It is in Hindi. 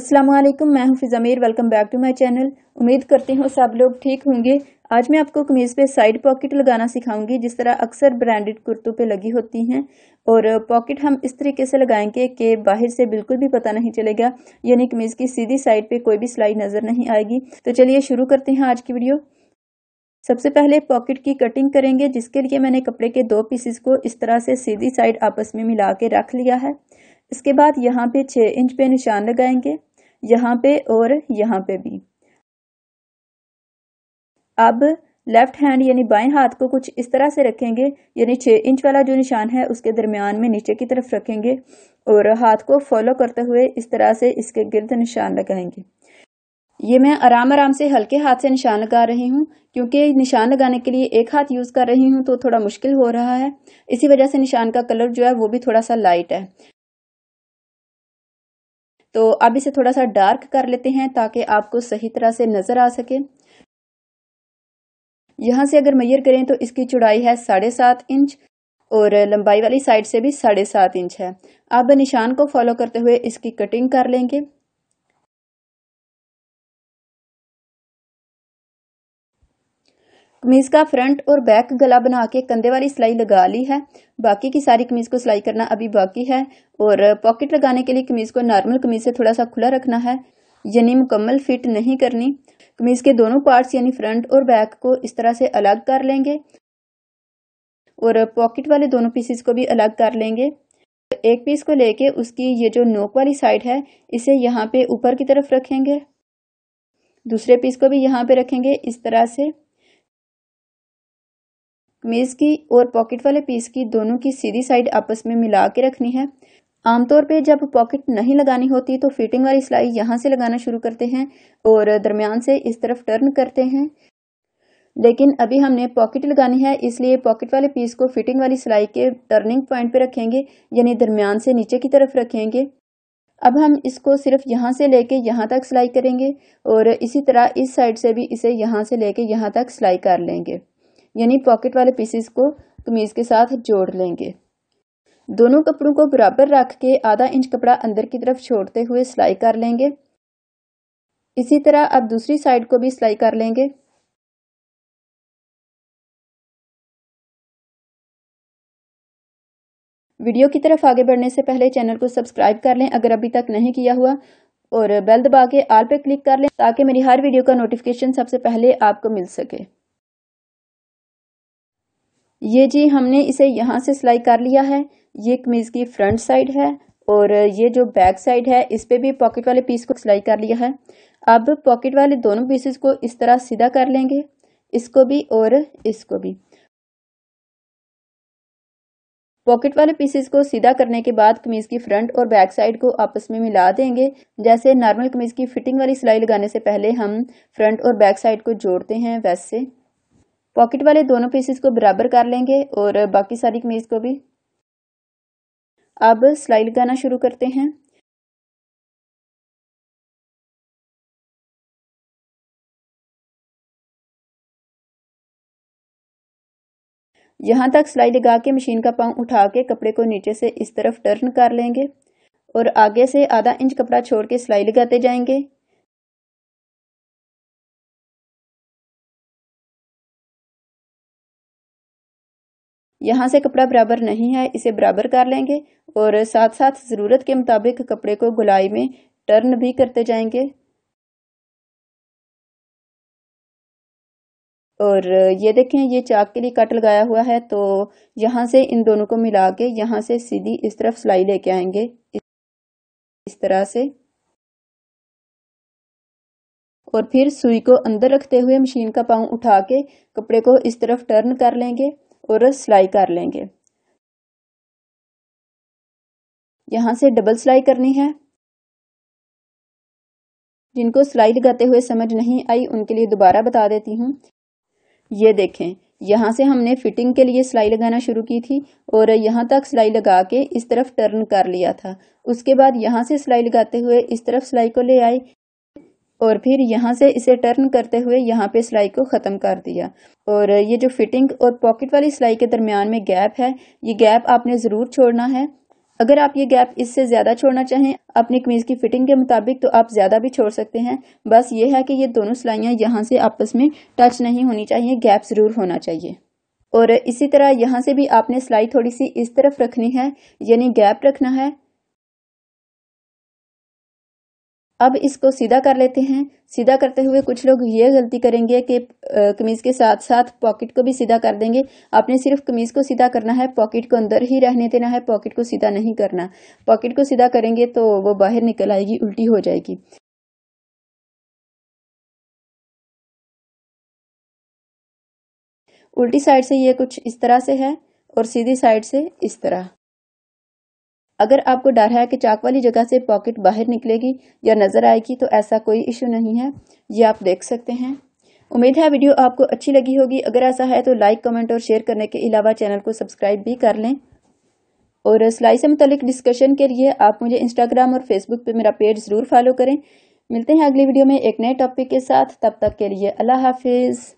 अस्सलाम वालेकुम मैं हूं Fiza Mir welcome back to my channel उम्मीद करती हूं सब लोग ठीक होंगे आज मैं आपको कमीज़ पे साइड पॉकेट लगाना सिखाऊंगी जिस तरह अक्सर ब्रांडेड कुर्तों पे लगी होती हैं और पॉकेट हम इस तरीके से लगाएंगे कि बाहर से बिल्कुल भी पता नहीं चलेगा यानी कमीज़ की सीधी साइड पे कोई भी सिलाई नज़र नहीं आएगी तो चलिए शुरू करते हैं आज की वीडियो सबसे पहले पॉकेट की कटिंग करेंगे जिसके लिए मैंने कपड़े के दो पीसेस को इस तरह से सीधी साइड आपस में मिला के रख लिया है इसके बाद यहाँ पे छः इंच पे निशान लगाएंगे यहाँ पे और यहाँ पे भी अब लेफ्ट हैंड यानी बाएं हाथ को कुछ इस तरह से रखेंगे यानी छः इंच वाला जो निशान है उसके दरमियान में नीचे की तरफ रखेंगे और हाथ को फॉलो करते हुए इस तरह से इसके गिर्द निशान लगाएंगे ये मैं आराम आराम से हल्के हाथ से निशान लगा रही हूँ क्योंकि निशान लगाने के लिए एक हाथ यूज़ कर रही हूँ तो थोड़ा मुश्किल हो रहा है इसी वजह से निशान का कलर जो है वो भी थोड़ा सा लाइट है तो अब इसे थोड़ा सा डार्क कर लेते हैं ताकि आपको सही तरह से नज़र आ सके यहां से अगर मैयर करें तो इसकी चौड़ाई है साढ़े सात इंच और लंबाई वाली साइड से भी साढ़े सात इंच है अब निशान को फॉलो करते हुए इसकी कटिंग कर लेंगे कमीज का फ्रंट और बैक गला बना के कंधे वाली सिलाई लगा ली है बाकी की सारी कमीज को सिलाई करना अभी बाकी है और पॉकेट लगाने के लिए कमीज को नॉर्मल कमीज से थोड़ा सा खुला रखना है यानी मुकम्मल फिट नहीं करनी कमीज के दोनों पार्ट्स यानी फ्रंट और बैक को इस तरह से अलग कर लेंगे और पॉकेट वाले दोनों पीसेस को भी अलग कर लेंगे एक पीस को लेके उसकी ये जो नोक वाली साइड है इसे यहाँ पे ऊपर की तरफ रखेंगे दूसरे पीस को भी यहाँ पे रखेंगे इस तरह से कमीज़ की और पॉकेट वाले पीस की दोनों की सीधी साइड आपस में मिला के रखनी है आमतौर पे जब पॉकेट नहीं लगानी होती तो फिटिंग वाली सिलाई यहाँ से लगाना शुरू करते हैं और दरमियान से इस तरफ टर्न करते हैं लेकिन अभी हमने पॉकेट लगानी है इसलिए पॉकेट वाले पीस को फिटिंग वाली सिलाई के टर्निंग पॉइंट पे रखेंगे यानी दरमियान से नीचे की तरफ रखेंगे अब हम इसको सिर्फ यहाँ से लेके यहाँ तक सिलाई करेंगे और इसी तरह इस साइड से भी इसे यहाँ से लेके यहाँ तक सिलाई कर लेंगे यानी पॉकेट वाले पीसेस को कमीज़ के साथ जोड़ लेंगे दोनों कपड़ों को बराबर रख के आधा इंच कपड़ा अंदर की तरफ छोड़ते हुए सिलाई कर लेंगे इसी तरह आप दूसरी साइड को भी सिलाई कर लेंगे वीडियो की तरफ आगे बढ़ने से पहले चैनल को सब्सक्राइब कर लें अगर अभी तक नहीं किया हुआ और बेल दबा के आल पे क्लिक कर लें ताकि मेरी हर वीडियो का नोटिफिकेशन सबसे पहले आपको मिल सके ये जी हमने इसे यहाँ से सिलाई कर लिया है ये कमीज़ की फ्रंट साइड है और ये जो बैक साइड है इस पर भी पॉकेट वाले पीस को सिलाई कर लिया है अब पॉकेट वाले दोनों पीसेस को इस तरह सीधा कर लेंगे इसको भी और इसको भी पॉकेट वाले पीसेस को सीधा करने के बाद कमीज़ की फ्रंट और बैक साइड को आपस में मिला देंगे जैसे नॉर्मल कमीज़ की फिटिंग वाली सिलाई लगाने से पहले हम फ्रंट और बैक साइड को जोड़ते हैं वैसे पॉकेट वाले दोनों पीसेस को बराबर कर लेंगे और बाकी सारी कमीज को भी अब सिलाई लगाना शुरू करते हैं यहाँ तक सिलाई लगा के मशीन का पाँव उठा के कपड़े को नीचे से इस तरफ टर्न कर लेंगे और आगे से आधा इंच कपड़ा छोड़ के सिलाई लगाते जाएंगे यहाँ से कपड़ा बराबर नहीं है इसे बराबर कर लेंगे और साथ साथ ज़रूरत के मुताबिक कपड़े को गुलाई में टर्न भी करते जाएंगे और ये देखें ये चाक के लिए कट लगाया हुआ है तो यहाँ से इन दोनों को मिला के यहाँ से सीधी इस तरफ सिलाई लेके आएंगे इस तरह से और फिर सुई को अंदर रखते हुए मशीन का पाँव उठा के कपड़े को इस तरफ टर्न कर लेंगे और सिलाई कर लेंगे यहां से डबल सिलाई करनी है जिनको सिलाई लगाते हुए समझ नहीं आई उनके लिए दोबारा बता देती हूँ ये देखें यहाँ से हमने फिटिंग के लिए सिलाई लगाना शुरू की थी और यहाँ तक सिलाई लगा के इस तरफ टर्न कर लिया था उसके बाद यहाँ से सिलाई लगाते हुए इस तरफ सिलाई को ले आई और फिर यहाँ से इसे टर्न करते हुए यहाँ पे सिलाई को ख़त्म कर दिया और ये जो फिटिंग और पॉकेट वाली सिलाई के दरमियान में गैप है ये गैप आपने ज़रूर छोड़ना है अगर आप ये गैप इससे ज़्यादा छोड़ना चाहें अपनी कमीज़ की फिटिंग के मुताबिक तो आप ज़्यादा भी छोड़ सकते हैं बस ये है कि ये दोनों सिलाइयाँ यहाँ से आपस में टच नहीं होनी चाहिए गैप ज़रूर होना चाहिए और इसी तरह यहाँ से भी आपने सिलाई थोड़ी सी इस तरफ रखनी है यानी गैप रखना है अब इसको सीधा कर लेते हैं सीधा करते हुए कुछ लोग ये गलती करेंगे कि कमीज़ के साथ साथ पॉकेट को भी सीधा कर देंगे आपने सिर्फ कमीज़ को सीधा करना है पॉकेट को अंदर ही रहने देना है पॉकेट को सीधा नहीं करना पॉकेट को सीधा करेंगे तो वो बाहर निकल आएगी उल्टी हो जाएगी उल्टी साइड से ये कुछ इस तरह से है और सीधी साइड से इस तरह अगर आपको डर है कि चाक वाली जगह से पॉकेट बाहर निकलेगी या नज़र आएगी तो ऐसा कोई इशू नहीं है ये आप देख सकते हैं उम्मीद है वीडियो आपको अच्छी लगी होगी अगर ऐसा है तो लाइक कमेंट और शेयर करने के अलावा चैनल को सब्सक्राइब भी कर लें और सिलाई से मुतलिक डिस्कशन के लिए आप मुझे इंस्टाग्राम और फेसबुक पे मेरा पेज ज़रूर फॉलो करें मिलते हैं अगली वीडियो में एक नए टॉपिक के साथ तब तक के लिए अल्लाह हाफिज़